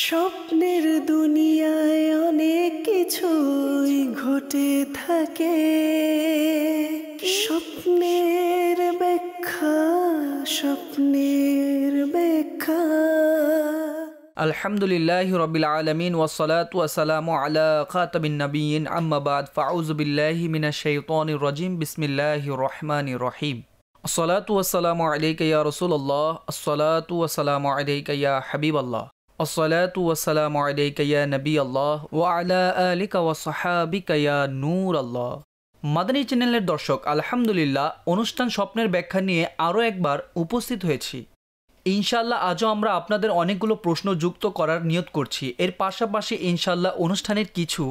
স্বপ্নের দুনিয়ায় অনেক কিছুই ঘটে থাকে স্বপ্নের ব্যাখ্যা স্বপ্নের ব্যাখ্যা আলহামদুলিল্লাহ রবিল আলমিন ওসলাত ওয়াসালাম আলা খাতাবিন নবীন আম্মাবাদ ফাউজবিল্লাহি মিনা শৈতন রজিম বিসমিল্লাহ রহমান রহিম আসসালাতু ওয়াসালামু আলাইকা ইয়া রাসূলুল্লাহ আসসালাতু ওয়াসালামু আলাইকা ইয়া হাবিবাল্লাহ والصلاة والسلام عليك يا نبي الله وعلى آلك وصحابك يا نور আল্লাহ মাদানী চ্যানেলের দর্শক আলহামদুলিল্লাহ অনুষ্ঠান স্বপ্নের ব্যাখ্যা নিয়ে আরও একবার উপস্থিত হয়েছি ইনশাল্লাহ আজও আমরা আপনাদের অনেকগুলো প্রশ্ন যুক্ত করার নিয়ত করছি এর পাশাপাশি ইনশাল্লাহ অনুষ্ঠানের কিছু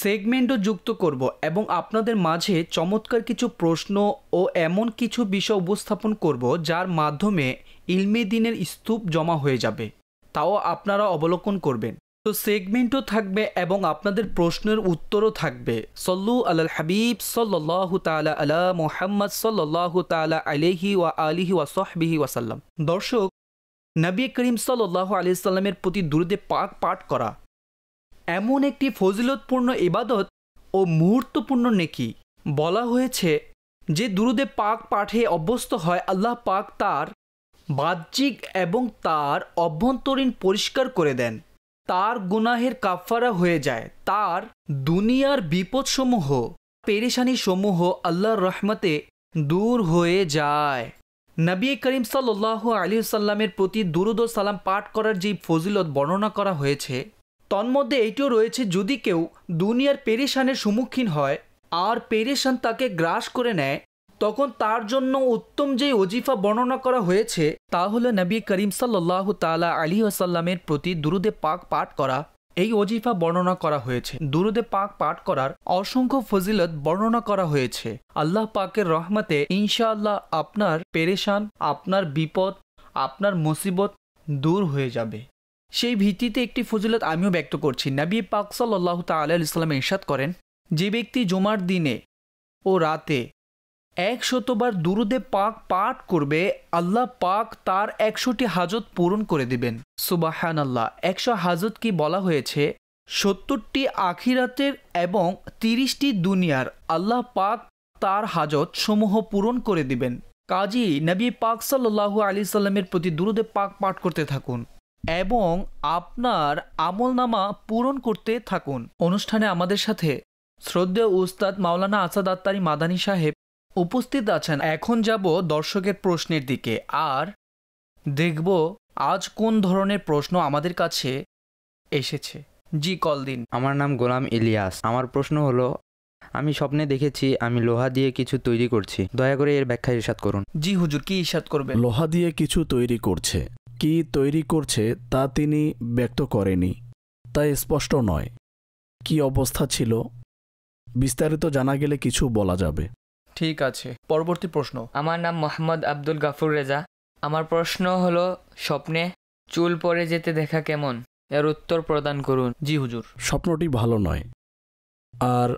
সেগমেন্টও যুক্ত করব এবং আপনাদের মাঝে চমৎকার কিছু প্রশ্ন ও এমন কিছু বিষয় উপস্থাপন করব যার মাধ্যমে ইলমে স্তূপ জমা হয়ে যাবে তাও আপনারা অবলোকন করবেন তো সেগমেন্টও থাকবে এবং আপনাদের প্রশ্নের উত্তরও থাকবে সল্লু আল হাবিব সল্লাহু তালা আলা মোহাম্মদ সল্লাহু তালা আলিহি ওয়া আলিহি ওয়া সহবিহি ওয়াসাল্লাম দর্শক নবী করিম আলি সাল্লামের প্রতি দুরুদে পাক পাঠ করা এমন একটি ফজিলতপূর্ণ ইবাদত ও মুহূর্তপূর্ণ নেকি বলা হয়েছে যে দুরুদে পাক পাঠে অভ্যস্ত হয় আল্লাহ পাক তার বাহ্যিক এবং তার অভ্যন্তরীণ পরিষ্কার করে দেন তার গুনাহের কাফারা হয়ে যায় তার দুনিয়ার বিপদসমূহ পেরেশানি সমূহ আল্লাহর রহমতে দূর হয়ে যায় নবী করিম সাল্লাহ আলী সাল্লামের প্রতি দুরুদ সালাম পাঠ করার যেই ফজিলত বর্ণনা করা হয়েছে তন্মধ্যে এইটিও রয়েছে যদি কেউ দুনিয়ার পেরেশানের সম্মুখীন হয় আর পেরেশান তাকে গ্রাস করে নেয় তখন তার জন্য উত্তম যে অজিফা বর্ণনা করা হয়েছে তা হলো নবী করিম সাল্লাহ তালা আলী আসাল্লামের প্রতি দুরুদে পাক পাঠ করা এই অজিফা বর্ণনা করা হয়েছে দুরুদে পাক পাঠ করার অসংখ্য ফজিলত বর্ণনা করা হয়েছে আল্লাহ পাকের রহমতে ইনশাআল্লাহ আপনার পেরেশান আপনার বিপদ আপনার মুসিবত দূর হয়ে যাবে সেই ভিত্তিতে একটি ফজিলত আমিও ব্যক্ত করছি নবী পাক সাল্লাহ তাল্লাহ ইসলাম ইরশাদ করেন যে ব্যক্তি জুমার দিনে ও রাতে একশতবার দুরুদে পাক পাঠ করবে আল্লাহ পাক তার একশোটি হাজত পূরণ করে দিবেন সুবাহান আল্লাহ একশো হাজত কি বলা হয়েছে সত্তরটি আখিরাতের এবং তিরিশটি দুনিয়ার আল্লাহ পাক তার হাজত সমূহ পূরণ করে দিবেন কাজী নবী পাক সাল্লাহু আলি সাল্লামের প্রতি দুরুদে পাক পাঠ করতে থাকুন এবং আপনার আমলনামা পূরণ করতে থাকুন অনুষ্ঠানে আমাদের সাথে শ্রদ্ধেয় উস্তাদ মাওলানা আসাদ আত্তারি মাদানী সাহেব উপস্থিত আছেন এখন যাব দর্শকের প্রশ্নের দিকে আর দেখব আজ কোন ধরনের প্রশ্ন আমাদের কাছে এসেছে জি কল দিন আমার নাম গোলাম ইলিয়াস আমার প্রশ্ন হলো আমি স্বপ্নে দেখেছি আমি লোহা দিয়ে কিছু তৈরি করছি দয়া করে এর ব্যাখ্যা ইরশাদ করুন জি হুজুর কি ইরশাদ করবে লোহা দিয়ে কিছু তৈরি করছে কি তৈরি করছে তা তিনি ব্যক্ত করেনি তা স্পষ্ট নয় কি অবস্থা ছিল বিস্তারিত জানা গেলে কিছু বলা যাবে ঠিক আছে পরবর্তী প্রশ্ন আমার নাম মোহাম্মদ আব্দুল গাফুর রেজা আমার প্রশ্ন হলো স্বপ্নে চুল পরে যেতে দেখা কেমন এর উত্তর প্রদান করুন জি হুজুর স্বপ্নটি ভালো নয় আর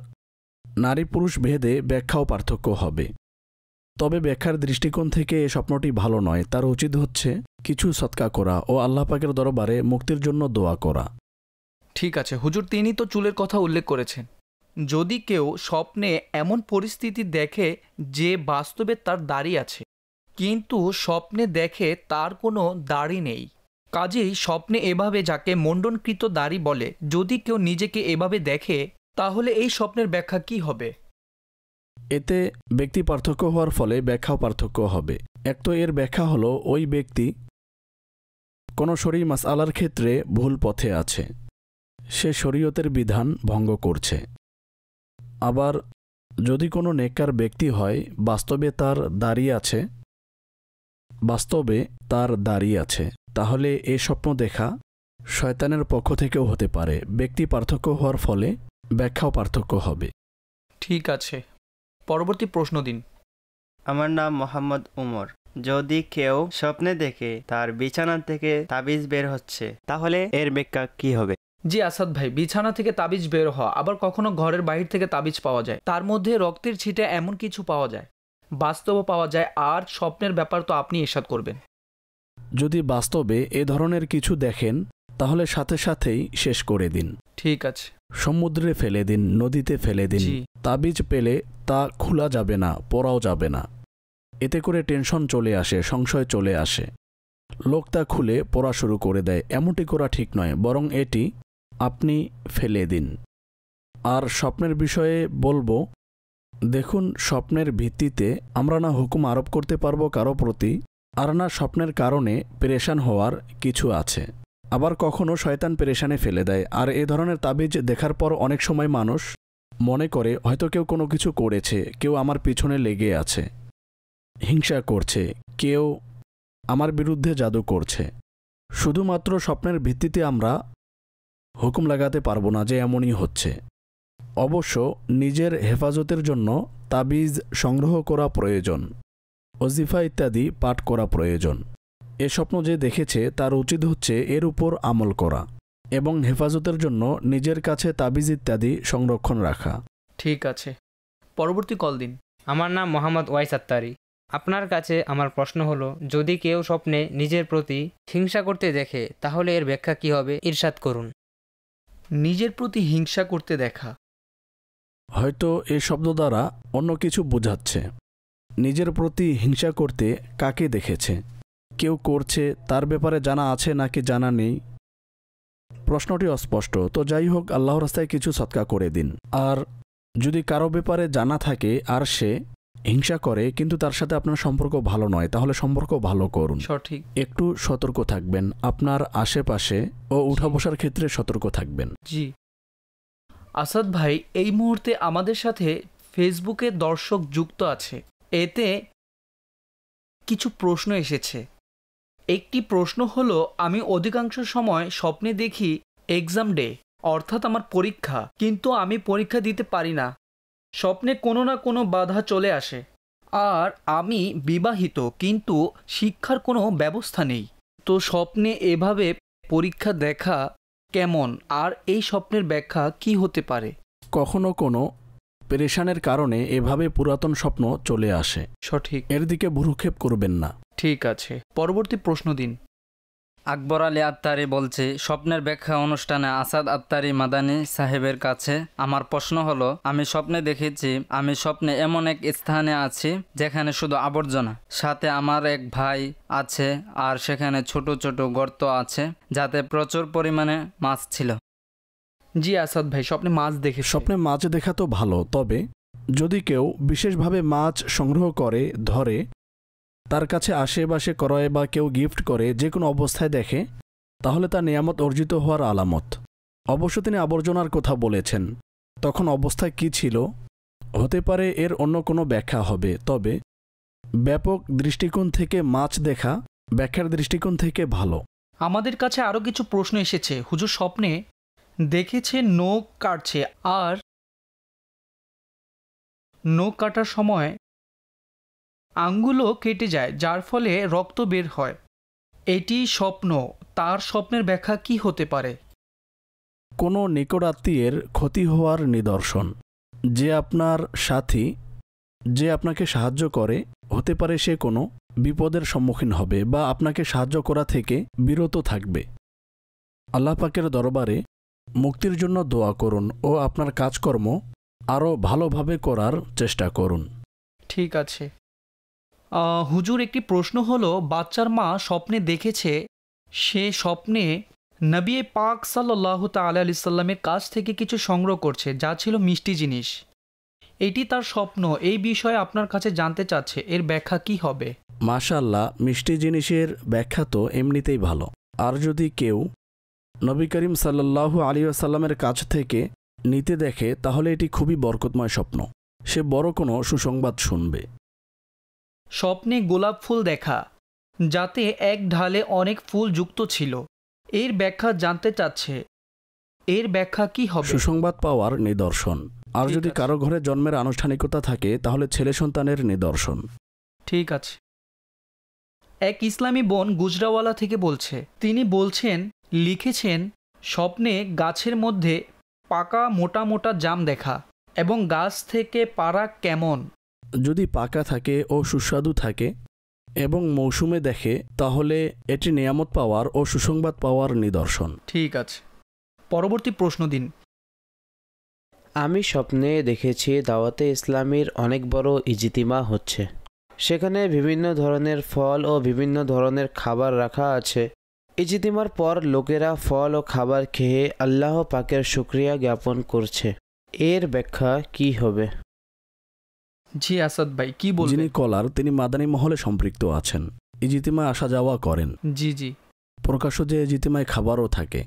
নারী পুরুষ ভেদে ব্যাখ্যাও পার্থক্য হবে তবে ব্যাখ্যার দৃষ্টিকোণ থেকে এ স্বপ্নটি ভালো নয় তার উচিত হচ্ছে কিছু সৎকা করা ও আল্লাহ পাকের দরবারে মুক্তির জন্য দোয়া করা ঠিক আছে হুজুর তিনি তো চুলের কথা উল্লেখ করেছেন যদি কেউ স্বপ্নে এমন পরিস্থিতি দেখে যে বাস্তবে তার দাড়ি আছে কিন্তু স্বপ্নে দেখে তার কোনো দাড়ি নেই কাজেই স্বপ্নে এভাবে যাকে মণ্ডনকৃত দাড়ি বলে যদি কেউ নিজেকে এভাবে দেখে তাহলে এই স্বপ্নের ব্যাখ্যা কি হবে এতে ব্যক্তি পার্থক্য হওয়ার ফলে ব্যাখ্যাও পার্থক্য হবে এক তো এর ব্যাখ্যা হলো ওই ব্যক্তি কোনো শরীর মাসালার ক্ষেত্রে ভুল পথে আছে সে শরীয়তের বিধান ভঙ্গ করছে আবার যদি কোনো নেকার ব্যক্তি হয় বাস্তবে তার দাড়ি আছে বাস্তবে তার দাড়ি আছে তাহলে এ স্বপ্ন দেখা শয়তানের পক্ষ থেকেও হতে পারে ব্যক্তি পার্থক্য হওয়ার ফলে ব্যাখ্যাও পার্থক্য হবে ঠিক আছে পরবর্তী প্রশ্ন দিন আমার নাম মোহাম্মদ উমর যদি কেউ স্বপ্নে দেখে তার বিছানা থেকে তাবিজ বের হচ্ছে তাহলে এর ব্যাখ্যা কি হবে জি আসাদ ভাই বিছানা থেকে তাবিজ বের হওয়া আবার কখনো ঘরের বাহির থেকে তাবিজ পাওয়া যায় তার মধ্যে রক্তের ছিটে এমন কিছু পাওয়া যায় বাস্তবও পাওয়া যায় আর স্বপ্নের ব্যাপার তো আপনি এসাদ করবেন যদি বাস্তবে এ ধরনের কিছু দেখেন তাহলে সাথে সাথেই শেষ করে দিন ঠিক আছে সমুদ্রে ফেলে দিন নদীতে ফেলে দিন তাবিজ পেলে তা খোলা যাবে না পরাও যাবে না এতে করে টেনশন চলে আসে সংশয় চলে আসে লোক তা খুলে পড়া শুরু করে দেয় এমনটি করা ঠিক নয় বরং এটি আপনি ফেলে দিন আর স্বপ্নের বিষয়ে বলবো দেখুন স্বপ্নের ভিত্তিতে আমরা না হুকুম আরোপ করতে পারবো কারো প্রতি আর না স্বপ্নের কারণে পেরেশান হওয়ার কিছু আছে আবার কখনও শয়তান পেরেশানে ফেলে দেয় আর এ ধরনের তাবিজ দেখার পর অনেক সময় মানুষ মনে করে হয়তো কেউ কোনো কিছু করেছে কেউ আমার পিছনে লেগে আছে হিংসা করছে কেউ আমার বিরুদ্ধে জাদু করছে শুধুমাত্র স্বপ্নের ভিত্তিতে আমরা হুকুম লাগাতে পারবো না যে এমনই হচ্ছে অবশ্য নিজের হেফাজতের জন্য তাবিজ সংগ্রহ করা প্রয়োজন অজিফা ইত্যাদি পাঠ করা প্রয়োজন এ স্বপ্ন যে দেখেছে তার উচিত হচ্ছে এর উপর আমল করা এবং হেফাজতের জন্য নিজের কাছে তাবিজ ইত্যাদি সংরক্ষণ রাখা ঠিক আছে পরবর্তী কল দিন আমার নাম মোহাম্মদ ওয়াইস আত্তারি আপনার কাছে আমার প্রশ্ন হলো যদি কেউ স্বপ্নে নিজের প্রতি হিংসা করতে দেখে তাহলে এর ব্যাখ্যা কী হবে ইরশাদ করুন নিজের প্রতি হিংসা করতে দেখা হয়তো এ শব্দ দ্বারা অন্য কিছু বোঝাচ্ছে নিজের প্রতি হিংসা করতে কাকে দেখেছে কেউ করছে তার ব্যাপারে জানা আছে নাকি জানা নেই প্রশ্নটি অস্পষ্ট তো যাই হোক আল্লাহ রাস্তায় কিছু সৎকা করে দিন আর যদি কারো ব্যাপারে জানা থাকে আর সে হিংসা করে কিন্তু তার সাথে আপনার সম্পর্ক ভালো নয় তাহলে সম্পর্ক ভালো করুন সঠিক একটু সতর্ক থাকবেন আপনার আশেপাশে ও উঠা বসার ক্ষেত্রে সতর্ক থাকবেন জি আসাদ ভাই এই মুহূর্তে আমাদের সাথে ফেসবুকে দর্শক যুক্ত আছে এতে কিছু প্রশ্ন এসেছে একটি প্রশ্ন হলো আমি অধিকাংশ সময় স্বপ্নে দেখি এক্সাম ডে অর্থাৎ আমার পরীক্ষা কিন্তু আমি পরীক্ষা দিতে পারি না স্বপ্নে কোনো না কোনো বাধা চলে আসে আর আমি বিবাহিত কিন্তু শিক্ষার কোনো ব্যবস্থা নেই তো স্বপ্নে এভাবে পরীক্ষা দেখা কেমন আর এই স্বপ্নের ব্যাখ্যা কি হতে পারে কখনো কোনো প্রেশানের কারণে এভাবে পুরাতন স্বপ্ন চলে আসে সঠিক এর দিকে ভুরুক্ষেপ করবেন না ঠিক আছে পরবর্তী প্রশ্ন দিন আকবর আলী আত্মারি বলছি স্বপ্নের ব্যাখ্যা অনুষ্ঠানে আসাদ আত্মারি মাদানি সাহেবের কাছে আমার প্রশ্ন হলো আমি স্বপ্নে দেখেছি আমি স্বপ্নে এমন এক স্থানে আছি যেখানে শুধু আবর্জনা সাথে আমার এক ভাই আছে আর সেখানে ছোট ছোট গর্ত আছে যাতে প্রচুর পরিমাণে মাছ ছিল জি আসাদ ভাই স্বপ্নে মাছ দেখে স্বপ্নে মাছ দেখা তো ভালো তবে যদি কেউ বিশেষভাবে মাছ সংগ্রহ করে ধরে তার কাছে আশেপাশে ক্রয় বা কেউ গিফট করে যে কোনো অবস্থায় দেখে তাহলে তা নিয়ামত অর্জিত হওয়ার আলামত অবশ্য তিনি আবর্জনার কথা বলেছেন তখন অবস্থা কি ছিল হতে পারে এর অন্য কোনো ব্যাখ্যা হবে তবে ব্যাপক দৃষ্টিকোণ থেকে মাছ দেখা ব্যাখ্যার দৃষ্টিকোণ থেকে ভালো আমাদের কাছে আরও কিছু প্রশ্ন এসেছে হুজুর স্বপ্নে দেখেছে নখ কাটছে আর নখ কাটার সময় আঙ্গুলও কেটে যায় যার ফলে রক্ত বের হয় এটি স্বপ্ন তার স্বপ্নের ব্যাখ্যা কি হতে পারে কোনো নিকটাত্মীয়ের ক্ষতি হওয়ার নিদর্শন যে আপনার সাথী যে আপনাকে সাহায্য করে হতে পারে সে কোনো বিপদের সম্মুখীন হবে বা আপনাকে সাহায্য করা থেকে বিরত থাকবে আল্লাহ পাকের দরবারে মুক্তির জন্য দোয়া করুন ও আপনার কাজকর্ম আরও ভালোভাবে করার চেষ্টা করুন ঠিক আছে হুজুর একটি প্রশ্ন হলো বাচ্চার মা স্বপ্নে দেখেছে সে স্বপ্নে নবী পাক সাল্লাহ তাল আলি সাল্লামের কাছ থেকে কিছু সংগ্রহ করছে যা ছিল মিষ্টি জিনিস এটি তার স্বপ্ন এই বিষয়ে আপনার কাছে জানতে চাচ্ছে এর ব্যাখ্যা কি হবে মাশাল্লাহ মিষ্টি জিনিসের ব্যাখ্যা তো এমনিতেই ভালো আর যদি কেউ নবী করিম সাল্লাহু আলী আসাল্লামের কাছ থেকে নিতে দেখে তাহলে এটি খুবই বরকতময় স্বপ্ন সে বড় কোনো সুসংবাদ শুনবে স্বপ্নে গোলাপ ফুল দেখা যাতে এক ঢালে অনেক ফুল যুক্ত ছিল এর ব্যাখ্যা জানতে চাচ্ছে এর ব্যাখ্যা কি হবে সুসংবাদ পাওয়ার নিদর্শন আর যদি কারো ঘরে জন্মের আনুষ্ঠানিকতা থাকে তাহলে ছেলে সন্তানের নিদর্শন ঠিক আছে এক ইসলামী বোন গুজরাওয়ালা থেকে বলছে তিনি বলছেন লিখেছেন স্বপ্নে গাছের মধ্যে পাকা মোটা মোটা জাম দেখা এবং গাছ থেকে পাড়া কেমন যদি পাকা থাকে ও সুস্বাদু থাকে এবং মৌসুমে দেখে তাহলে এটি নিয়ামত পাওয়ার ও সুসংবাদ পাওয়ার নিদর্শন ঠিক আছে পরবর্তী প্রশ্ন দিন আমি স্বপ্নে দেখেছি দাওয়াতে ইসলামীর অনেক বড় ইজিতিমা হচ্ছে সেখানে বিভিন্ন ধরনের ফল ও বিভিন্ন ধরনের খাবার রাখা আছে ইজিতিমার পর লোকেরা ফল ও খাবার খেয়ে আল্লাহ পাকের শুক্রিয়া জ্ঞাপন করছে এর ব্যাখ্যা কি হবে জি আসাদ ভাই কি বলেন যিনি কলার তিনি মাদানী মহলে সম্পৃক্ত আছেন এই আসা যাওয়া করেন জি জি প্রকাশ্য যে জিতিমায় খাবারও থাকে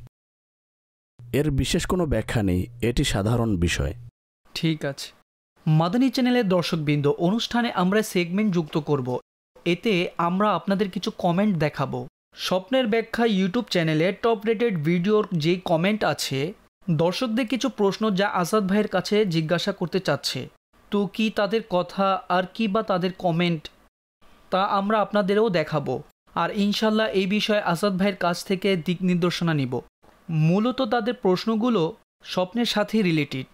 এর বিশেষ কোনো ব্যাখ্যা নেই এটি সাধারণ বিষয় ঠিক আছে মাদানী চ্যানেলের দর্শকবৃন্দ অনুষ্ঠানে আমরা সেগমেন্ট যুক্ত করব এতে আমরা আপনাদের কিছু কমেন্ট দেখাবো স্বপ্নের ব্যাখ্যা ইউটিউব চ্যানেলে টপ রেটেড ভিডিওর যে কমেন্ট আছে দর্শকদের কিছু প্রশ্ন যা আসাদ ভাইয়ের কাছে জিজ্ঞাসা করতে চাচ্ছে তো কি তাদের কথা আর কি বা তাদের কমেন্ট তা আমরা আপনাদেরও দেখাবো আর ইনশাল্লাহ এই বিষয়ে আসাদ ভাইয়ের কাছ থেকে দিক নির্দেশনা নিব মূলত তাদের প্রশ্নগুলো স্বপ্নের সাথে রিলেটেড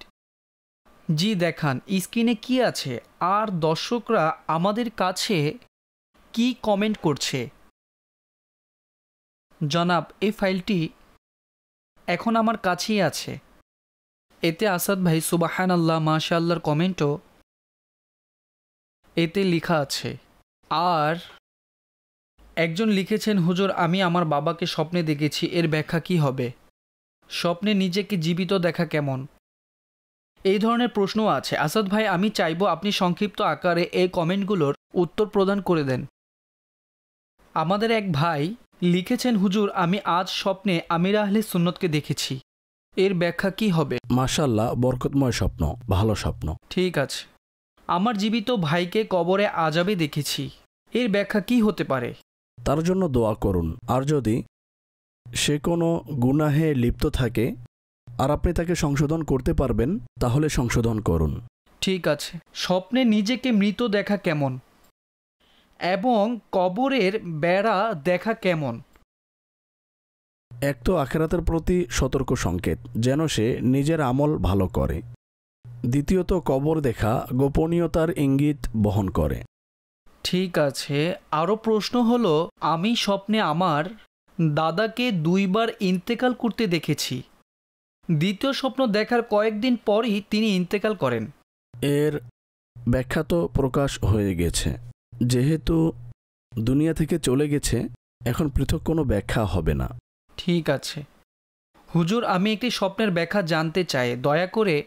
জি দেখান স্ক্রিনে কি আছে আর দর্শকরা আমাদের কাছে কি কমেন্ট করছে জনাব এই ফাইলটি এখন আমার কাছেই আছে এতে আসাদ ভাই সুবাহান আল্লাহ আল্লাহর কমেন্টও এতে লেখা আছে আর একজন লিখেছেন হুজুর আমি আমার বাবাকে স্বপ্নে দেখেছি এর ব্যাখ্যা কি হবে স্বপ্নে নিজেকে জীবিত দেখা কেমন এই ধরনের প্রশ্ন আছে আসাদ ভাই আমি চাইব আপনি সংক্ষিপ্ত আকারে এই কমেন্টগুলোর উত্তর প্রদান করে দেন আমাদের এক ভাই লিখেছেন হুজুর আমি আজ স্বপ্নে আমিরা আহলে সুন্নতকে দেখেছি এর ব্যাখ্যা কি হবে মাশাল্লাহ বরকতময় স্বপ্ন ভালো স্বপ্ন ঠিক আছে আমার জীবিত ভাইকে কবরে আজাবে দেখেছি এর ব্যাখ্যা কি হতে পারে তার জন্য দোয়া করুন আর যদি সে কোনো গুনাহে লিপ্ত থাকে আর আপনি তাকে সংশোধন করতে পারবেন তাহলে সংশোধন করুন ঠিক আছে স্বপ্নে নিজেকে মৃত দেখা কেমন এবং কবরের বেড়া দেখা কেমন এক তো আখেরাতের প্রতি সতর্ক সংকেত যেন সে নিজের আমল ভালো করে দ্বিতীয়ত কবর দেখা গোপনীয়তার ইঙ্গিত বহন করে ঠিক আছে আরও প্রশ্ন হলো আমি স্বপ্নে আমার দাদাকে দুইবার ইন্তেকাল করতে দেখেছি দ্বিতীয় স্বপ্ন দেখার কয়েকদিন পরই তিনি ইন্তেকাল করেন এর ব্যাখ্যাত প্রকাশ হয়ে গেছে যেহেতু দুনিয়া থেকে চলে গেছে এখন পৃথক কোনো ব্যাখ্যা হবে না ঠিক আছে হুজুর আমি একটি স্বপ্নের ব্যাখ্যা জানতে চাই দয়া করে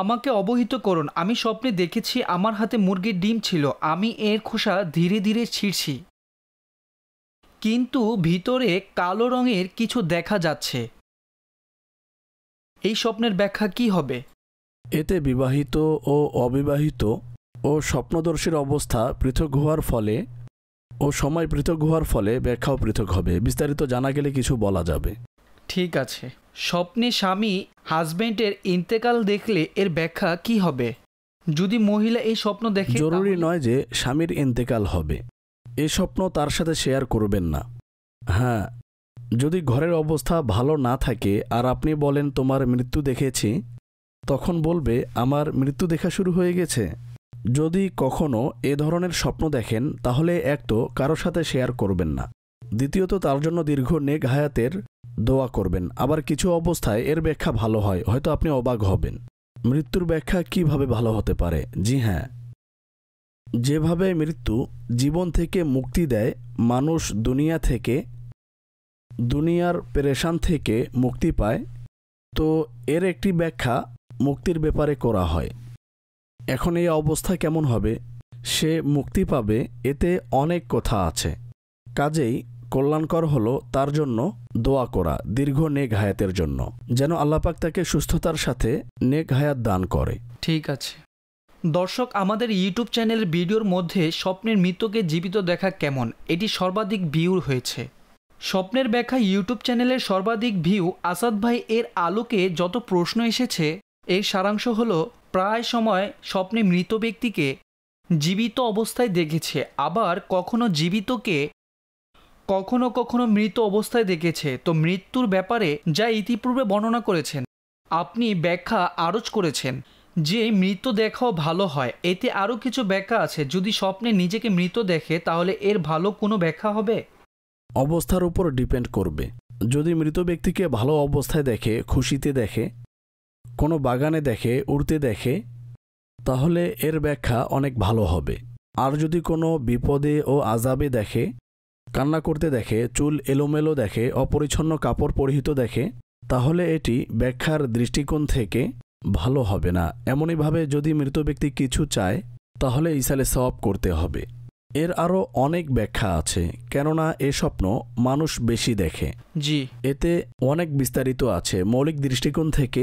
আমাকে অবহিত করুন আমি স্বপ্নে দেখেছি আমার হাতে মুরগির ডিম ছিল আমি এর খোসা ধীরে ধীরে ছিঁড়ছি কিন্তু ভিতরে কালো রঙের কিছু দেখা যাচ্ছে এই স্বপ্নের ব্যাখ্যা কি হবে এতে বিবাহিত ও অবিবাহিত ও স্বপ্নদর্শীর অবস্থা পৃথক হওয়ার ফলে ও সময় পৃথক হওয়ার ফলে ব্যাখ্যাও পৃথক হবে বিস্তারিত জানা গেলে কিছু বলা যাবে ঠিক আছে স্বপ্নে স্বামী হাজবেন্ডের ইন্তেকাল দেখলে এর ব্যাখ্যা কি হবে যদি মহিলা এই স্বপ্ন দেখে জরুরি নয় যে স্বামীর ইন্তেকাল হবে এ স্বপ্ন তার সাথে শেয়ার করবেন না হ্যাঁ যদি ঘরের অবস্থা ভালো না থাকে আর আপনি বলেন তোমার মৃত্যু দেখেছি তখন বলবে আমার মৃত্যু দেখা শুরু হয়ে গেছে যদি কখনো এ ধরনের স্বপ্ন দেখেন তাহলে এক তো কারো সাথে শেয়ার করবেন না দ্বিতীয়ত তার জন্য দীর্ঘ নেঘ হায়াতের দোয়া করবেন আবার কিছু অবস্থায় এর ব্যাখ্যা ভালো হয় হয়তো আপনি অবাক হবেন মৃত্যুর ব্যাখ্যা কিভাবে ভালো হতে পারে জি হ্যাঁ যেভাবে মৃত্যু জীবন থেকে মুক্তি দেয় মানুষ দুনিয়া থেকে দুনিয়ার পেরেশান থেকে মুক্তি পায় তো এর একটি ব্যাখ্যা মুক্তির ব্যাপারে করা হয় এখন এই অবস্থা কেমন হবে সে মুক্তি পাবে এতে অনেক কথা আছে কাজেই কল্যাণকর হল তার জন্য দোয়া করা দীর্ঘ নেক হায়াতের জন্য যেন আল্লাপাক তাকে সুস্থতার সাথে নেক হায়াত দান করে ঠিক আছে দর্শক আমাদের ইউটিউব চ্যানেলের ভিডিওর মধ্যে স্বপ্নের মৃত্যুকে জীবিত দেখা কেমন এটি সর্বাধিক ভিউ হয়েছে স্বপ্নের ব্যাখ্যা ইউটিউব চ্যানেলের সর্বাধিক ভিউ আসাদ ভাই এর আলোকে যত প্রশ্ন এসেছে এর সারাংশ হলো প্রায় সময় স্বপ্নে মৃত ব্যক্তিকে জীবিত অবস্থায় দেখেছে আবার কখনো জীবিতকে কখনো কখনো মৃত অবস্থায় দেখেছে তো মৃত্যুর ব্যাপারে যা ইতিপূর্বে বর্ণনা করেছেন আপনি ব্যাখ্যা আরজ করেছেন যে মৃত দেখাও ভালো হয় এতে আরও কিছু ব্যাখ্যা আছে যদি স্বপ্নে নিজেকে মৃত দেখে তাহলে এর ভালো কোনো ব্যাখ্যা হবে অবস্থার উপর ডিপেন্ড করবে যদি মৃত ব্যক্তিকে ভালো অবস্থায় দেখে খুশিতে দেখে কোনো বাগানে দেখে উড়তে দেখে তাহলে এর ব্যাখ্যা অনেক ভালো হবে আর যদি কোনো বিপদে ও আজাবে দেখে কান্না করতে দেখে চুল এলোমেলো দেখে অপরিচ্ছন্ন কাপড় পরিহিত দেখে তাহলে এটি ব্যাখ্যার দৃষ্টিকোণ থেকে ভালো হবে না এমনইভাবে যদি মৃত ব্যক্তি কিছু চায় তাহলে ইসালে সব করতে হবে এর আরও অনেক ব্যাখ্যা আছে কেননা এ স্বপ্ন মানুষ বেশি দেখে জি এতে অনেক বিস্তারিত আছে মৌলিক দৃষ্টিকোণ থেকে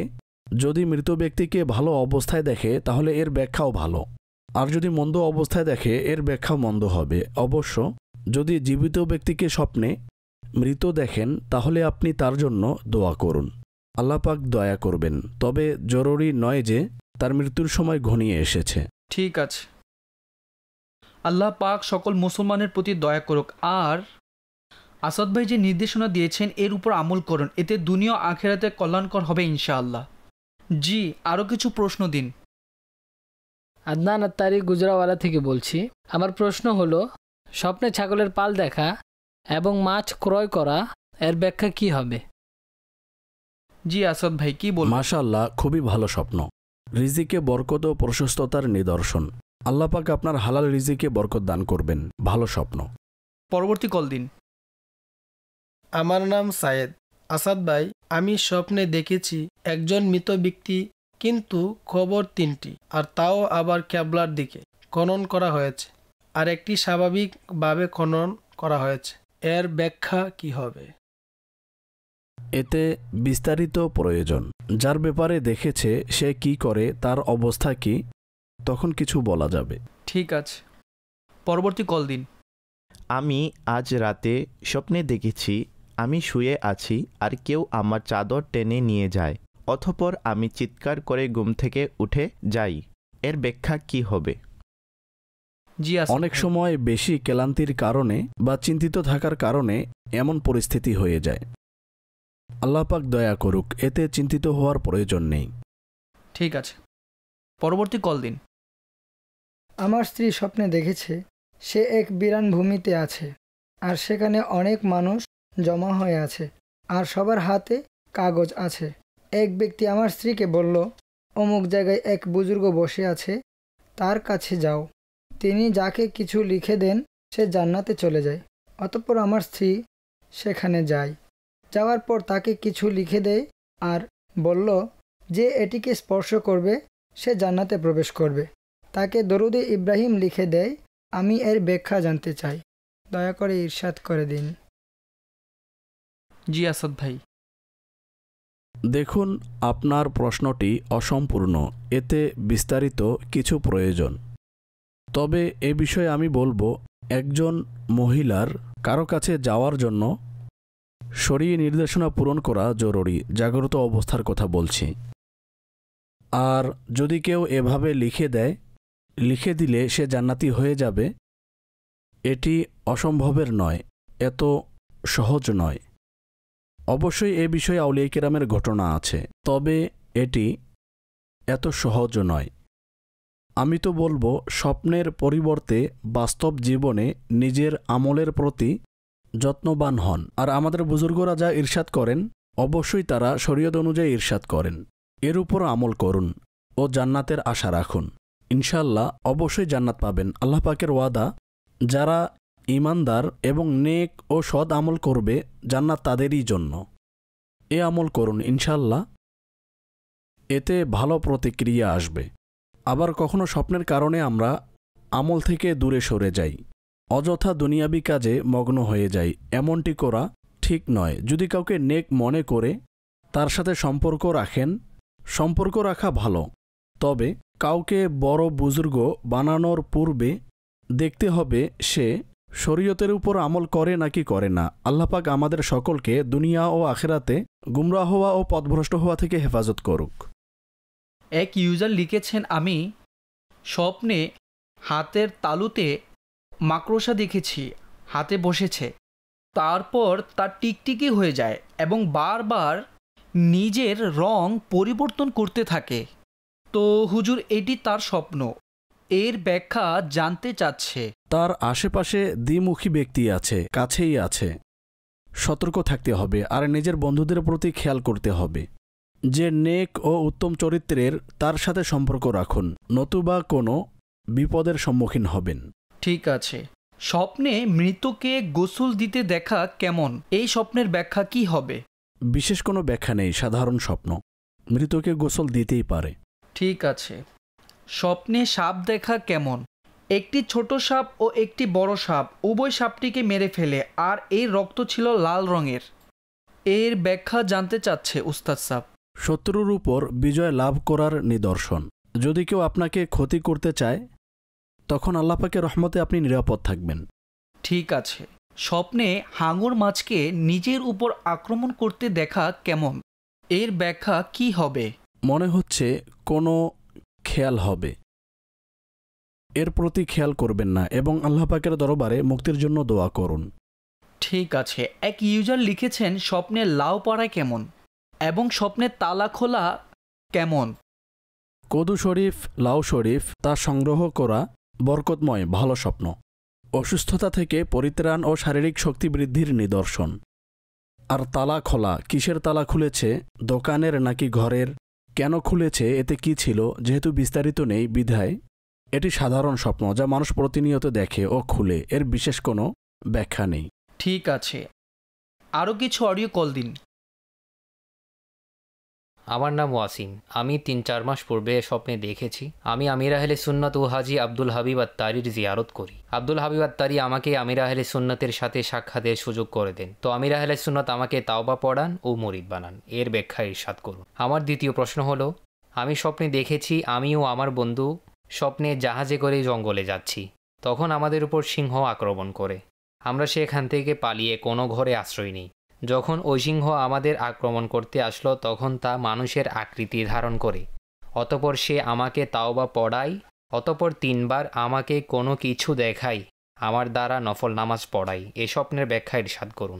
যদি মৃত ব্যক্তিকে ভালো অবস্থায় দেখে তাহলে এর ব্যাখ্যাও ভালো আর যদি মন্দ অবস্থায় দেখে এর ব্যাখ্যাও মন্দ হবে অবশ্য যদি জীবিত ব্যক্তিকে স্বপ্নে মৃত দেখেন তাহলে আপনি তার জন্য দোয়া করুন আল্লাপাক দয়া করবেন তবে জরুরি নয় যে তার মৃত্যুর সময় ঘনিয়ে এসেছে ঠিক আছে আল্লাহ পাক সকল মুসলমানের প্রতি দয়া করুক আর আসাদ ভাই যে নির্দেশনা দিয়েছেন এর উপর আমল করুন এতে দুনিয়া আখেরাতে কল্যাণকর হবে ইনশাআল্লাহ জি আরও কিছু প্রশ্ন দিন আদনান আত্মারি গুজরাওয়ালা থেকে বলছি আমার প্রশ্ন হল স্বপ্নে ছাগলের পাল দেখা এবং মাছ ক্রয় করা এর ব্যাখ্যা কি হবে জি আসাদ ভাই কি বল মাশাল্লাহ খুবই ভালো স্বপ্ন রিজিকে বরকত ও প্রশস্ততার নিদর্শন আল্লাপাক আপনার হালাল রিজিকে বরকত দান করবেন ভালো স্বপ্ন পরবর্তী কল দিন আমার নাম সায়েদ আসাদ ভাই আমি স্বপ্নে দেখেছি একজন মৃত ব্যক্তি কিন্তু খবর তিনটি আর তাও আবার ক্যাবলার দিকে খনন করা হয়েছে আর একটি স্বাভাবিকভাবে খনন করা হয়েছে এর ব্যাখ্যা কি হবে এতে বিস্তারিত প্রয়োজন যার ব্যাপারে দেখেছে সে কি করে তার অবস্থা কি তখন কিছু বলা যাবে ঠিক আছে পরবর্তী কল দিন আমি আজ রাতে স্বপ্নে দেখেছি আমি শুয়ে আছি আর কেউ আমার চাদর টেনে নিয়ে যায় অথপর আমি চিৎকার করে ঘুম থেকে উঠে যাই এর ব্যাখ্যা কি হবে জি অনেক সময় বেশি ক্লান্তির কারণে বা চিন্তিত থাকার কারণে এমন পরিস্থিতি হয়ে যায় আল্লাপাক দয়া করুক এতে চিন্তিত হওয়ার প্রয়োজন নেই ঠিক আছে পরবর্তী কল দিন আমার স্ত্রী স্বপ্নে দেখেছে সে এক বিরান ভূমিতে আছে আর সেখানে অনেক মানুষ জমা হয়ে আছে আর সবার হাতে কাগজ আছে এক ব্যক্তি আমার স্ত্রীকে বলল অমুক জায়গায় এক বুজুর্গ বসে আছে তার কাছে যাও তিনি যাকে কিছু লিখে দেন সে জান্নাতে চলে যায় অতঃপর আমার স্ত্রী সেখানে যায় যাওয়ার পর তাকে কিছু লিখে দেয় আর বলল যে এটিকে স্পর্শ করবে সে জান্নাতে প্রবেশ করবে তাকে দরুদে ইব্রাহিম লিখে দেয় আমি এর ব্যাখ্যা জানতে চাই দয়া করে ঈর্ষাদ করে দিন জি আসাদ ভাই দেখুন আপনার প্রশ্নটি অসম্পূর্ণ এতে বিস্তারিত কিছু প্রয়োজন তবে এ বিষয়ে আমি বলবো একজন মহিলার কারো কাছে যাওয়ার জন্য সরিয়ে নির্দেশনা পূরণ করা জরুরি জাগ্রত অবস্থার কথা বলছি আর যদি কেউ এভাবে লিখে দেয় লিখে দিলে সে জান্নাতি হয়ে যাবে এটি অসম্ভবের নয় এত সহজ নয় অবশ্যই এ বিষয়ে আউলিয়া কেরামের ঘটনা আছে তবে এটি এত সহজ নয় আমি তো বলবো স্বপ্নের পরিবর্তে বাস্তব জীবনে নিজের আমলের প্রতি যত্নবান হন আর আমাদের বুজুর্গরা যা ঈর্ষাদ করেন অবশ্যই তারা শরীয়ত অনুযায়ী ঈর্ষাদ করেন এর উপর আমল করুন ও জান্নাতের আশা রাখুন ইনশাল্লাহ অবশ্যই জান্নাত পাবেন আল্লাহ পাকের ওয়াদা যারা ইমানদার এবং নেক ও সৎ আমল করবে জান্নাত তাদেরই জন্য এ আমল করুন ইনশাল্লাহ এতে ভালো প্রতিক্রিয়া আসবে আবার কখনো স্বপ্নের কারণে আমরা আমল থেকে দূরে সরে যাই অযথা দুনিয়াবি কাজে মগ্ন হয়ে যাই এমনটি করা ঠিক নয় যদি কাউকে নেক মনে করে তার সাথে সম্পর্ক রাখেন সম্পর্ক রাখা ভালো তবে কাউকে বড় বুজুর্গ বানানোর পূর্বে দেখতে হবে সে শরীয়তের উপর আমল করে নাকি করে না আল্লাপাক আমাদের সকলকে দুনিয়া ও আখেরাতে গুমরা হওয়া ও পথভ্রষ্ট হওয়া থেকে হেফাজত করুক এক ইউজার লিখেছেন আমি স্বপ্নে হাতের তালুতে মাকড়সা দেখেছি হাতে বসেছে তারপর তার টিকটিকি হয়ে যায় এবং বারবার নিজের রং পরিবর্তন করতে থাকে তো হুজুর এটি তার স্বপ্ন এর ব্যাখ্যা জানতে চাচ্ছে তার আশেপাশে দ্বিমুখী ব্যক্তি আছে কাছেই আছে সতর্ক থাকতে হবে আর নিজের বন্ধুদের প্রতি খেয়াল করতে হবে যে নেক ও উত্তম চরিত্রের তার সাথে সম্পর্ক রাখুন নতুবা কোনো বিপদের সম্মুখীন হবেন ঠিক আছে স্বপ্নে মৃতকে গোসল দিতে দেখা কেমন এই স্বপ্নের ব্যাখ্যা কি হবে বিশেষ কোনো ব্যাখ্যা নেই সাধারণ স্বপ্ন মৃতকে গোসল দিতেই পারে ঠিক আছে স্বপ্নে সাপ দেখা কেমন একটি ছোট সাপ ও একটি বড় সাপ উভয় সাপটিকে মেরে ফেলে আর এই রক্ত ছিল লাল রঙের এর ব্যাখ্যা জানতে চাচ্ছে উস্তাদ সাপ শত্রুর উপর বিজয় লাভ করার নিদর্শন যদি কেউ আপনাকে ক্ষতি করতে চায় তখন আল্লাপাকে রহমতে আপনি নিরাপদ থাকবেন ঠিক আছে স্বপ্নে হাঙর মাছকে নিজের উপর আক্রমণ করতে দেখা কেমন এর ব্যাখ্যা কি হবে মনে হচ্ছে কোনো খেয়াল হবে এর প্রতি খেয়াল করবেন না এবং আল্লাপাকের দরবারে মুক্তির জন্য দোয়া করুন ঠিক আছে এক ইউজার লিখেছেন স্বপ্নে লাউ পাড়ায় কেমন এবং স্বপ্নে তালা খোলা কেমন কদু শরীফ লাউ শরীফ তা সংগ্রহ করা বরকতময় ভালো স্বপ্ন অসুস্থতা থেকে পরিত্রাণ ও শারীরিক শক্তি বৃদ্ধির নিদর্শন আর তালা খোলা কিসের তালা খুলেছে দোকানের নাকি ঘরের কেন খুলেছে এতে কি ছিল যেহেতু বিস্তারিত নেই বিধায় এটি সাধারণ স্বপ্ন যা মানুষ প্রতিনিয়ত দেখে ও খুলে এর বিশেষ কোনো ব্যাখ্যা নেই ঠিক আছে আরও কিছু অডিও কল দিন আমার নাম ওয়াসিম আমি তিন চার মাস পূর্বে স্বপ্নে দেখেছি আমি আমির আহলে সুন্নত ও হাজি আব্দুল হাবিব তারির জিয়ারত করি আব্দুল হাবিব তারি আমাকে আমির আহলে সুন্নতের সাথে সাক্ষাতের সুযোগ করে দেন তো আমির আহলে সুন্নত আমাকে তাওবা পড়ান ও মরিদ বানান এর ব্যাখ্যা ইরশাদ করুন আমার দ্বিতীয় প্রশ্ন হলো আমি স্বপ্নে দেখেছি আমি ও আমার বন্ধু স্বপ্নে জাহাজে করে জঙ্গলে যাচ্ছি তখন আমাদের উপর সিংহ আক্রমণ করে আমরা সেখান থেকে পালিয়ে কোনো ঘরে আশ্রয় নিই যখন ঐসিংহ সিংহ আমাদের আক্রমণ করতে আসলো তখন তা মানুষের আকৃতি ধারণ করে অতপর সে আমাকে তাও বা পড়ায় অতপর তিনবার আমাকে কোনো কিছু দেখায় আমার দ্বারা নফল নামাজ পড়াই এ স্বপ্নের ব্যাখ্যা ইরশাদ করুন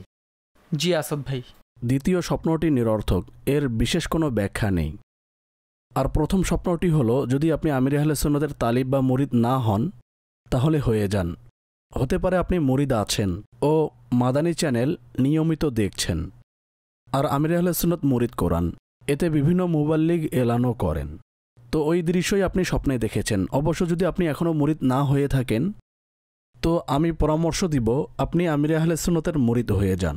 জি আসাদ ভাই দ্বিতীয় স্বপ্নটি নিরর্থক এর বিশেষ কোনো ব্যাখ্যা নেই আর প্রথম স্বপ্নটি হলো যদি আপনি আমির আহলে সুন্নতের তালিব বা মুরিদ না হন তাহলে হয়ে যান হতে পারে আপনি মরিদা আছেন ও মাদানী চ্যানেল নিয়মিত দেখছেন আর আমির আহলেসুনত মরিদ কোরআন এতে বিভিন্ন লিগ এলানও করেন তো ওই দৃশ্যই আপনি স্বপ্নে দেখেছেন অবশ্য যদি আপনি এখনও মুরিদ না হয়ে থাকেন তো আমি পরামর্শ দিব আপনি আমির আহলেসুনতের মরিদ হয়ে যান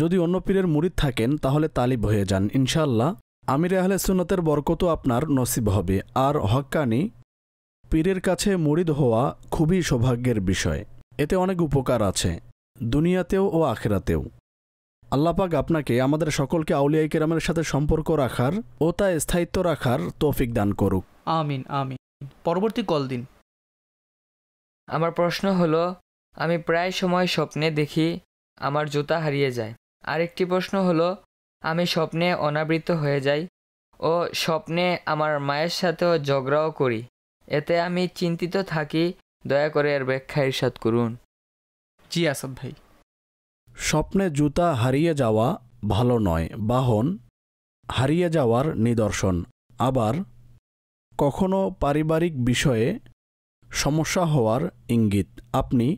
যদি অন্য পীরের মুরিদ থাকেন তাহলে তালিব হয়ে যান ইনশাল্লাহ আমির আহলে সুনতের বরকতও আপনার নসিব হবে আর হক্কানি পীরের কাছে মরিদ হওয়া খুবই সৌভাগ্যের বিষয় এতে অনেক উপকার আছে দুনিয়াতেও ও আখেরাতেও আল্লাপাক আপনাকে আমাদের সকলকে আউলিয়াই কেরামের সাথে সম্পর্ক রাখার ও তা স্থায়িত্ব রাখার তৌফিক দান করুক আমিন আমিন পরবর্তী কল দিন আমার প্রশ্ন হলো আমি প্রায় সময় স্বপ্নে দেখি আমার জুতা হারিয়ে যায় আরেকটি প্রশ্ন হল আমি স্বপ্নে অনাবৃত হয়ে যাই ও স্বপ্নে আমার মায়ের সাথেও ঝগড়াও করি এতে আমি চিন্তিত থাকি দয়া করে এর ব্যাখ্যা ইরশাদ করুন জি আসাদ ভাই স্বপ্নে জুতা হারিয়ে যাওয়া ভালো নয় বাহন হারিয়ে যাওয়ার নিদর্শন আবার কখনো পারিবারিক বিষয়ে সমস্যা হওয়ার ইঙ্গিত আপনি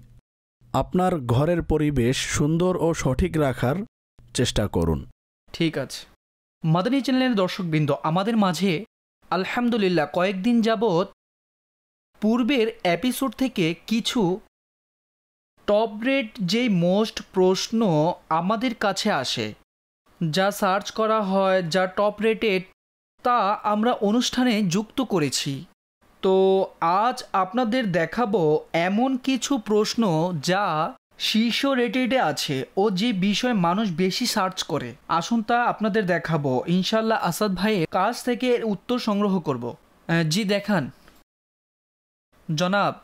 আপনার ঘরের পরিবেশ সুন্দর ও সঠিক রাখার চেষ্টা করুন ঠিক আছে মাদানী চ্যানেলের দর্শকবৃন্দ আমাদের মাঝে আলহামদুলিল্লাহ কয়েকদিন যাবৎ পূর্বের এপিসোড থেকে কিছু টপ রেট যেই মোস্ট প্রশ্ন আমাদের কাছে আসে যা সার্চ করা হয় যা টপ রেটেড তা আমরা অনুষ্ঠানে যুক্ত করেছি তো আজ আপনাদের দেখাবো এমন কিছু প্রশ্ন যা শীর্ষ রেটেডে আছে ও যে বিষয়ে মানুষ বেশি সার্চ করে আসুন তা আপনাদের দেখাবো ইনশাল্লাহ আসাদ ভাইয়ের কাছ থেকে উত্তর সংগ্রহ করব জি দেখান জনাব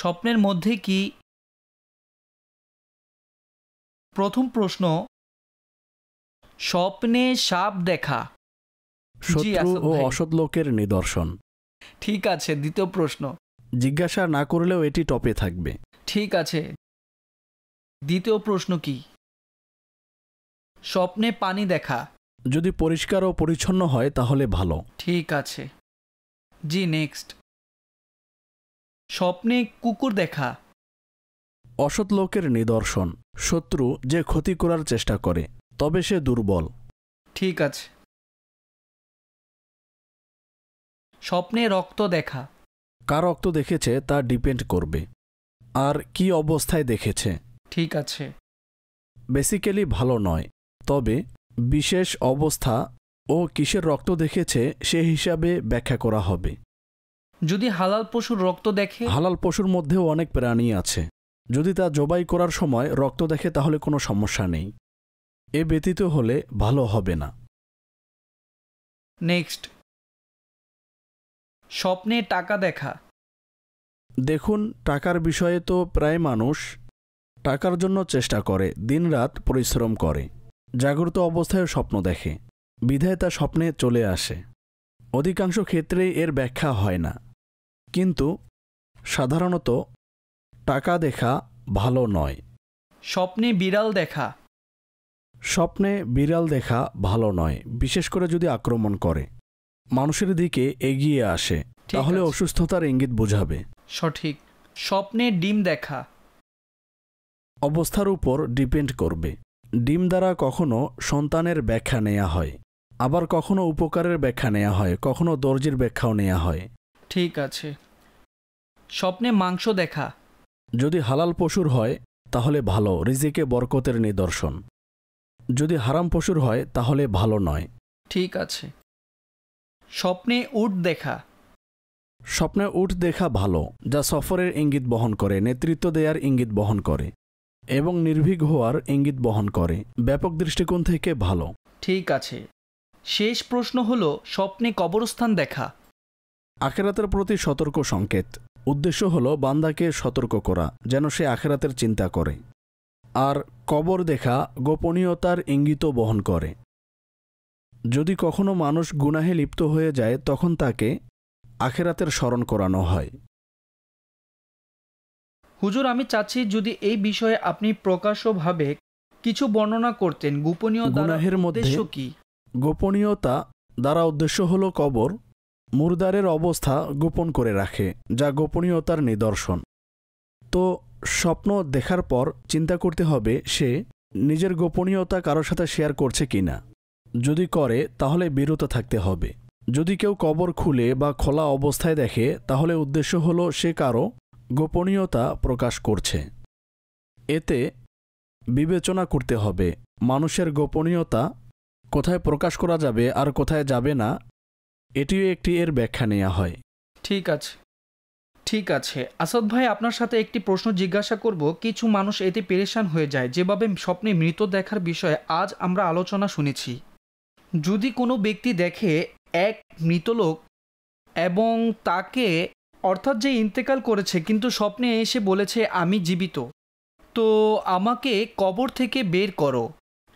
স্বপ্নের মধ্যে কি প্রথম প্রশ্ন স্বপ্নে সাপ দেখা ও অসৎ লোকের নিদর্শন ঠিক আছে দ্বিতীয় প্রশ্ন জিজ্ঞাসা না করলেও এটি টপে থাকবে ঠিক আছে দ্বিতীয় প্রশ্ন কি স্বপ্নে পানি দেখা যদি পরিষ্কার ও পরিচ্ছন্ন হয় তাহলে ভালো ঠিক আছে জি নেক্সট স্বপ্নে কুকুর দেখা অসৎ লোকের নিদর্শন শত্রু যে ক্ষতি করার চেষ্টা করে তবে সে দুর্বল ঠিক আছে স্বপ্নে রক্ত দেখা কার রক্ত দেখেছে তা ডিপেন্ড করবে আর কি অবস্থায় দেখেছে ঠিক আছে বেসিক্যালি ভালো নয় তবে বিশেষ অবস্থা ও কিসের রক্ত দেখেছে সে হিসাবে ব্যাখ্যা করা হবে যদি হালাল পশুর রক্ত দেখে হালাল পশুর মধ্যেও অনেক প্রাণী আছে যদি তা জবাই করার সময় রক্ত দেখে তাহলে কোনো সমস্যা নেই এ ব্যতীত হলে ভালো হবে না নেক্সট স্বপ্নে টাকা দেখা দেখুন টাকার বিষয়ে তো প্রায় মানুষ টাকার জন্য চেষ্টা করে দিনরাত পরিশ্রম করে জাগ্রত অবস্থায় স্বপ্ন দেখে বিধায় তা স্বপ্নে চলে আসে অধিকাংশ ক্ষেত্রেই এর ব্যাখ্যা হয় না কিন্তু সাধারণত টাকা দেখা ভালো নয় স্বপ্নে বিড়াল দেখা স্বপ্নে বিড়াল দেখা ভালো নয় বিশেষ করে যদি আক্রমণ করে মানুষের দিকে এগিয়ে আসে তাহলে অসুস্থতার ইঙ্গিত বোঝাবে সঠিক স্বপ্নে ডিম দেখা অবস্থার উপর ডিপেন্ড করবে ডিম দ্বারা কখনো সন্তানের ব্যাখ্যা নেওয়া হয় আবার কখনো উপকারের ব্যাখ্যা নেওয়া হয় কখনো দর্জির ব্যাখ্যাও নেওয়া হয় ঠিক আছে স্বপ্নে মাংস দেখা যদি হালাল পশুর হয় তাহলে ভালো রিজিকে বরকতের নিদর্শন যদি হারাম পশুর হয় তাহলে ভালো নয় ঠিক আছে স্বপ্নে উঠ দেখা স্বপ্নে উঠ দেখা ভালো যা সফরের ইঙ্গিত বহন করে নেতৃত্ব দেয়ার ইঙ্গিত বহন করে এবং নির্ভীক হওয়ার ইঙ্গিত বহন করে ব্যাপক দৃষ্টিকোণ থেকে ভালো ঠিক আছে শেষ প্রশ্ন হল স্বপ্নে কবরস্থান দেখা আখেরাতের প্রতি সতর্ক সংকেত উদ্দেশ্য হল বান্দাকে সতর্ক করা যেন সে আখেরাতের চিন্তা করে আর কবর দেখা গোপনীয়তার ইঙ্গিত বহন করে যদি কখনো মানুষ গুনাহে লিপ্ত হয়ে যায় তখন তাকে আখেরাতের স্মরণ করানো হয় হুজুর আমি চাচ্ছি যদি এই বিষয়ে আপনি প্রকাশ্যভাবে কিছু বর্ণনা করতেন গোপনীয় গুনাহের মধ্যে কি গোপনীয়তা দ্বারা উদ্দেশ্য হল কবর মুরদারের অবস্থা গোপন করে রাখে যা গোপনীয়তার নিদর্শন তো স্বপ্ন দেখার পর চিন্তা করতে হবে সে নিজের গোপনীয়তা কারোর সাথে শেয়ার করছে কি না যদি করে তাহলে বিরত থাকতে হবে যদি কেউ কবর খুলে বা খোলা অবস্থায় দেখে তাহলে উদ্দেশ্য হলো সে কারো গোপনীয়তা প্রকাশ করছে এতে বিবেচনা করতে হবে মানুষের গোপনীয়তা কোথায় প্রকাশ করা যাবে আর কোথায় যাবে না এটিও একটি এর ব্যাখ্যা নেওয়া হয় ঠিক আছে ঠিক আছে আসাদ ভাই আপনার সাথে একটি প্রশ্ন জিজ্ঞাসা করব কিছু মানুষ এতে পেরেশান হয়ে যায় যেভাবে স্বপ্নে মৃত দেখার বিষয়ে আজ আমরা আলোচনা শুনেছি যদি কোনো ব্যক্তি দেখে এক মৃত লোক এবং তাকে অর্থাৎ যে ইন্তেকাল করেছে কিন্তু স্বপ্নে এসে বলেছে আমি জীবিত তো আমাকে কবর থেকে বের করো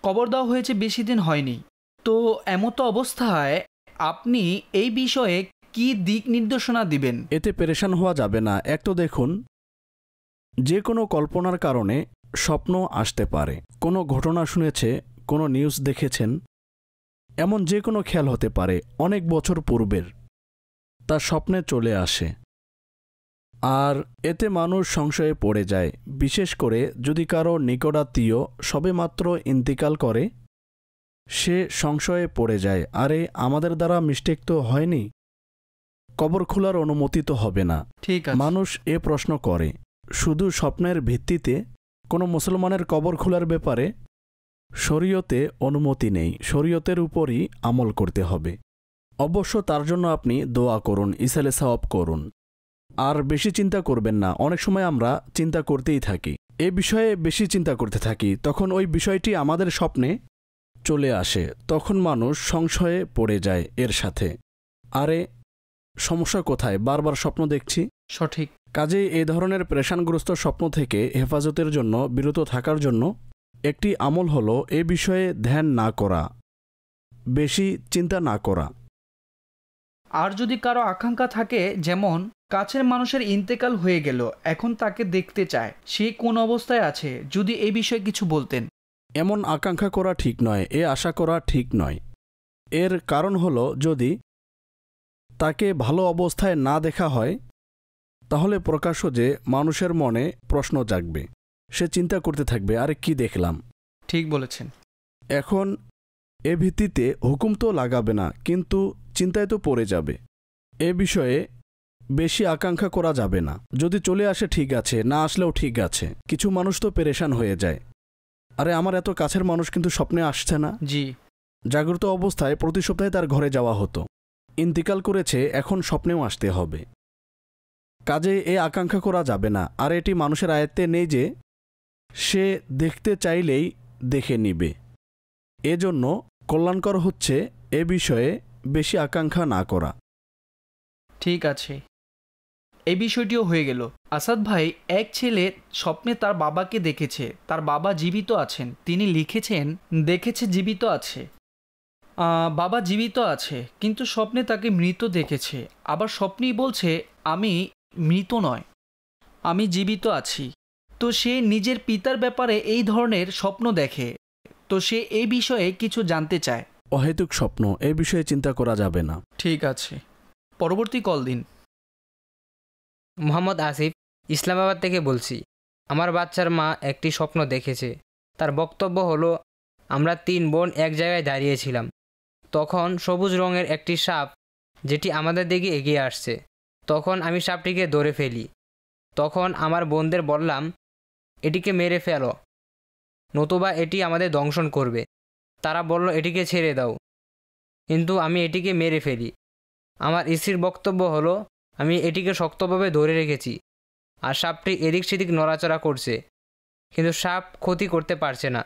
কবর দেওয়া হয়েছে বেশি দিন হয়নি তো এমতো অবস্থায় আপনি এই বিষয়ে কি দিক নির্দেশনা দিবেন এতে পেরেশান হওয়া যাবে না এক তো দেখুন যে কোনো কল্পনার কারণে স্বপ্ন আসতে পারে কোনো ঘটনা শুনেছে কোনো নিউজ দেখেছেন এমন যে কোনো খেয়াল হতে পারে অনেক বছর পূর্বের তা স্বপ্নে চলে আসে আর এতে মানুষ সংশয়ে পড়ে যায় বিশেষ করে যদি কারো নিকটাত্মীয় সবেমাত্র ইন্তিকাল করে সে সংশয়ে পড়ে যায় আরে আমাদের দ্বারা মিস্টেক তো হয়নি কবর খোলার অনুমতি তো হবে না ঠিক মানুষ এ প্রশ্ন করে শুধু স্বপ্নের ভিত্তিতে কোনো মুসলমানের কবর খোলার ব্যাপারে শরীয়তে অনুমতি নেই শরীয়তের উপরই আমল করতে হবে অবশ্য তার জন্য আপনি দোয়া করুন ইসালে সাওয়াব করুন আর বেশি চিন্তা করবেন না অনেক সময় আমরা চিন্তা করতেই থাকি এ বিষয়ে বেশি চিন্তা করতে থাকি তখন ওই বিষয়টি আমাদের স্বপ্নে চলে আসে তখন মানুষ সংশয়ে পড়ে যায় এর সাথে আরে সমস্যা কোথায় বারবার স্বপ্ন দেখছি সঠিক কাজেই এ ধরনের প্রেশানগ্রস্ত স্বপ্ন থেকে হেফাজতের জন্য বিরত থাকার জন্য একটি আমল হলো এ বিষয়ে ধ্যান না করা বেশি চিন্তা না করা আর যদি কারো আকাঙ্ক্ষা থাকে যেমন কাছের মানুষের ইন্তেকাল হয়ে গেল এখন তাকে দেখতে চায় সে কোন অবস্থায় আছে যদি এ বিষয়ে কিছু বলতেন এমন আকাঙ্ক্ষা করা ঠিক নয় এ আশা করা ঠিক নয় এর কারণ হল যদি তাকে ভালো অবস্থায় না দেখা হয় তাহলে প্রকাশ্য যে মানুষের মনে প্রশ্ন জাগবে সে চিন্তা করতে থাকবে আরে কি দেখলাম ঠিক বলেছেন এখন এ ভিত্তিতে হুকুম তো লাগাবে না কিন্তু চিন্তায় তো পড়ে যাবে এ বিষয়ে বেশি আকাঙ্ক্ষা করা যাবে না যদি চলে আসে ঠিক আছে না আসলেও ঠিক আছে কিছু মানুষ তো পেরেশান হয়ে যায় আরে আমার এত কাছের মানুষ কিন্তু স্বপ্নে আসছে না জি জাগ্রত অবস্থায় প্রতি সপ্তাহে তার ঘরে যাওয়া হতো ইন্তিকাল করেছে এখন স্বপ্নেও আসতে হবে কাজে এ আকাঙ্ক্ষা করা যাবে না আর এটি মানুষের আয়ত্তে নেই যে সে দেখতে চাইলেই দেখে নিবে এজন্য কল্যাণকর হচ্ছে এ বিষয়ে বেশি আকাঙ্ক্ষা না করা ঠিক আছে এই বিষয়টিও হয়ে গেল আসাদ ভাই এক ছেলে স্বপ্নে তার বাবাকে দেখেছে তার বাবা জীবিত আছেন তিনি লিখেছেন দেখেছে জীবিত আছে বাবা জীবিত আছে কিন্তু স্বপ্নে তাকে মৃত দেখেছে আবার স্বপ্নেই বলছে আমি মৃত নয় আমি জীবিত আছি তো সে নিজের পিতার ব্যাপারে এই ধরনের স্বপ্ন দেখে তো সে এই বিষয়ে কিছু জানতে চায় অহেতুক স্বপ্ন এ বিষয়ে চিন্তা করা যাবে না ঠিক আছে পরবর্তী কল দিন মোহাম্মদ আসিফ ইসলামাবাদ থেকে বলছি আমার বাচ্চার মা একটি স্বপ্ন দেখেছে তার বক্তব্য হলো আমরা তিন বোন এক জায়গায় দাঁড়িয়েছিলাম তখন সবুজ রঙের একটি সাপ যেটি আমাদের দিকে এগিয়ে আসছে তখন আমি সাপটিকে ধরে ফেলি তখন আমার বোনদের বললাম এটিকে মেরে ফেলো নতুবা এটি আমাদের দংশন করবে তারা বলল এটিকে ছেড়ে দাও কিন্তু আমি এটিকে মেরে ফেলি আমার স্ত্রীর বক্তব্য হলো আমি এটিকে শক্তভাবে ধরে রেখেছি আর সাপটি এদিক সেদিক নড়াচড়া করছে কিন্তু সাপ ক্ষতি করতে পারছে না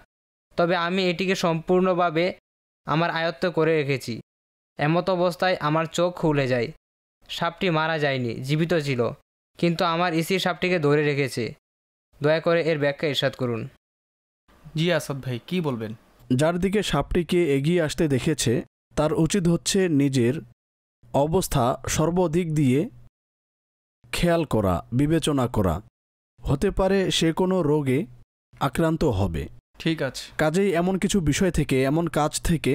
তবে আমি এটিকে সম্পূর্ণভাবে আমার আয়ত্ত করে রেখেছি এমত অবস্থায় আমার চোখ খুলে যায় সাপটি মারা যায়নি জীবিত ছিল কিন্তু আমার ইসি সাপটিকে ধরে রেখেছে দয়া করে এর ব্যাখ্যা ইরশাদ করুন জি আসাদ ভাই কি বলবেন যার দিকে সাপটিকে এগিয়ে আসতে দেখেছে তার উচিত হচ্ছে নিজের অবস্থা সর্বদিক দিয়ে খেয়াল করা বিবেচনা করা হতে পারে সে কোনো রোগে আক্রান্ত হবে ঠিক আছে কাজেই এমন কিছু বিষয় থেকে এমন কাজ থেকে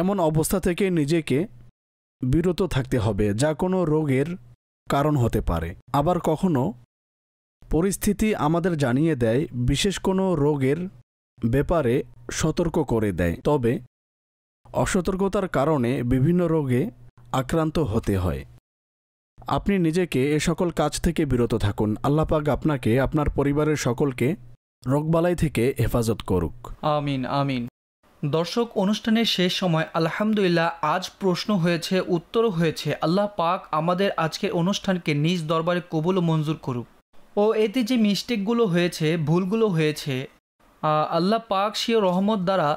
এমন অবস্থা থেকে নিজেকে বিরত থাকতে হবে যা কোনো রোগের কারণ হতে পারে আবার কখনো পরিস্থিতি আমাদের জানিয়ে দেয় বিশেষ কোনো রোগের ব্যাপারে সতর্ক করে দেয় তবে অসতর্কতার কারণে বিভিন্ন রোগে আক্রান্ত হতে হয় আপনি নিজেকে এ সকল কাজ থেকে বিরত থাকুন আল্লাপাক আপনাকে আপনার পরিবারের সকলকে রোগবালাই থেকে হেফাজত করুক আমিন আমিন দর্শক অনুষ্ঠানের শেষ সময় আলহামদুলিল্লাহ আজ প্রশ্ন হয়েছে উত্তরও হয়েছে আল্লাহ পাক আমাদের আজকের অনুষ্ঠানকে নিজ দরবারে কবুল মঞ্জুর করুক ও এতে যে মিস্টেকগুলো হয়েছে ভুলগুলো হয়েছে আল্লাহ পাক সিও রহমত দ্বারা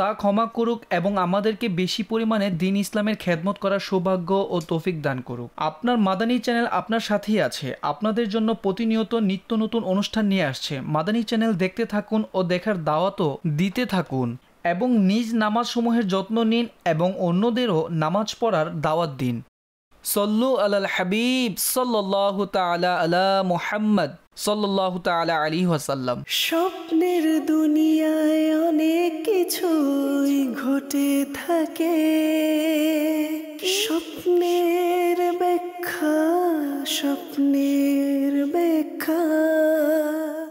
তা ক্ষমা করুক এবং আমাদেরকে বেশি পরিমাণে দিন ইসলামের খেদমত করার সৌভাগ্য ও তৌফিক দান করুক আপনার মাদানী চ্যানেল আপনার সাথেই আছে আপনাদের জন্য প্রতিনিয়ত নিত্য নতুন অনুষ্ঠান নিয়ে আসছে মাদানী চ্যানেল দেখতে থাকুন ও দেখার দাওয়াতও দিতে থাকুন এবং নিজ নামাজসমূহের যত্ন নিন এবং অন্যদেরও নামাজ পড়ার দাওয়াত দিন সল্লু আলাল হাবিব সাল্লাহ তালা আলা মোহাম্মদ সাল্লাহ তালা আলী ওসাল্লাম স্বপ্নের দুনিয়ায় অনেক কিছুই ঘটে থাকে স্বপ্নের ব্যাখ্যা স্বপ্নের ব্যাখ্যা